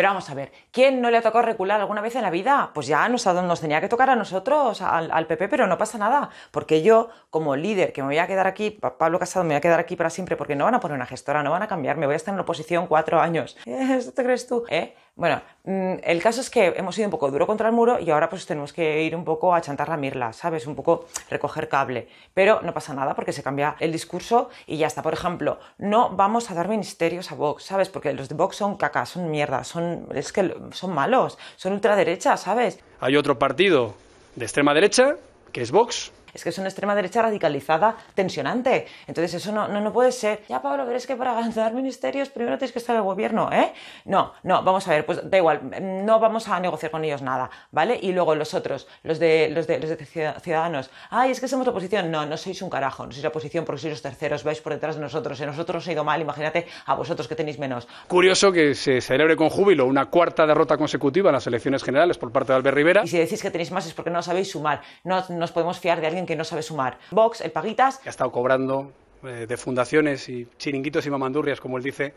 Pero vamos a ver, ¿quién no le ha tocado recular alguna vez en la vida? Pues ya nos, nos tenía que tocar a nosotros, al, PP, pero no pasa nada, porque yo, como líder, que me voy a quedar aquí, Pablo Casado me voy a quedar aquí para siempre, porque no van a poner una gestora, no van a cambiar, me voy a estar en la oposición cuatro años. ¿Eso te crees tú? ¿Eh? Bueno, mm, el caso es que hemos ido un poco duro contra el muro y ahora pues tenemos que ir un poco a chantar la mirla, ¿sabes? Un poco recoger cable. Pero no pasa nada porque se cambia el discurso y ya está. Por ejemplo, no vamos a dar ministerios a Vox, ¿sabes? Porque los de Vox son caca, son mierda, son, es que son malos, son ultraderecha, ¿sabes? Hay otro partido de extrema derecha que es Vox, es que es una extrema derecha radicalizada, tensionante. Entonces eso no, no, puede ser. Ya, Pablo, pero es que para ganar ministerios primero tienes que estar en el gobierno, ¿eh? No, no, vamos a ver, pues da igual, mm, no vamos a negociar con ellos nada, ¿vale? Y luego los otros, los de, los de, ciudadanos, ay, es que somos la oposición. No, no sois un carajo, no sois la oposición porque sois los terceros, vais por detrás de nosotros. Si ¿eh? nosotros os ha ido mal, imagínate a vosotros que tenéis menos. Curioso que se celebre con júbilo una cuarta derrota consecutiva en las elecciones generales por parte de Albert Rivera. Y si decís que tenéis más es porque no sabéis sumar. No nos podemos fiar de alguien que no sabe sumar. Vox, el Paguitas. Ha estado cobrando eh, de fundaciones y chiringuitos y mamandurrias, como él dice,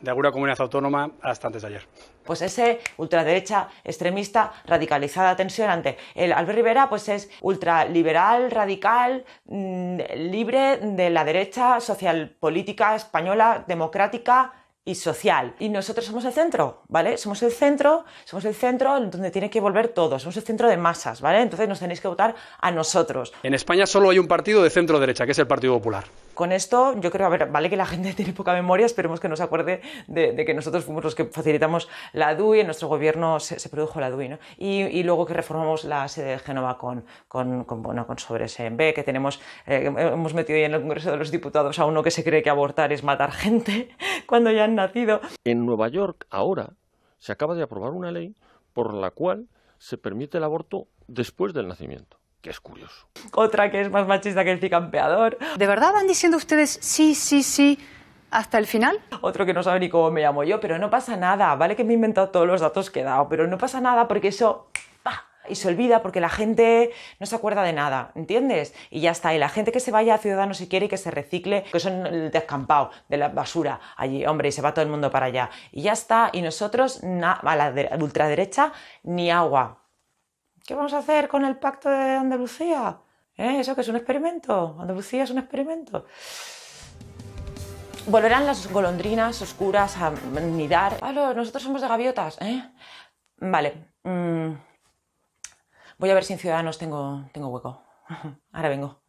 de alguna comunidad autónoma hasta antes de ayer. Pues ese ultraderecha extremista radicalizada tensionante. ante el Albert Rivera pues es ultraliberal, radical, mm, libre de la derecha social política española democrática y social. Y nosotros somos el centro, ¿vale? Somos el centro, somos el centro donde tiene que volver todo, somos el centro de masas, ¿vale? Entonces nos tenéis que votar a nosotros. En España solo hay un partido de centro derecha, que es el Partido Popular. Con esto, yo creo, a ver, vale que la gente tiene poca memoria, esperemos que nos acuerde de, que nosotros fuimos los que facilitamos la DUI, en nuestro gobierno se, produjo la DUI, ¿no? Y, luego que reformamos la sede de Génova con, con, con, bueno, con sobre en que tenemos, eh, hemos metido ahí en el Congreso de los Diputados a uno que se cree que abortar es matar gente, cuando ya nacido. En Nueva York ahora se acaba de aprobar una ley por la cual se permite el aborto después del nacimiento. Que es curioso. Otra que es más machista que el cicampeador. ¿De verdad van diciendo ustedes sí, sí, sí? hasta el final? Otro que no sabe ni cómo me llamo yo, pero no pasa nada, ¿vale? Que me he inventado todos los datos que he dado, pero no pasa nada porque eso y se olvida porque la gente no se acuerda de nada, ¿entiendes? Y ya está. Y la gente que se vaya a Ciudadanos si quiere y que se recicle, que son el descampado de la basura allí, hombre, y se va todo el mundo para allá. Y ya está. Y nosotros, a la ultraderecha, ni agua. ¿Qué vamos a hacer con el pacto de Andalucía? ¿Eh? ¿Eso que es un experimento? Andalucía es un experimento. Volverán las golondrinas oscuras a nidar. Ah, nosotros somos de gaviotas, ¿eh? Vale. Mm, Voy a ver si en Ciudadanos tengo, tengo hueco. Ahora vengo.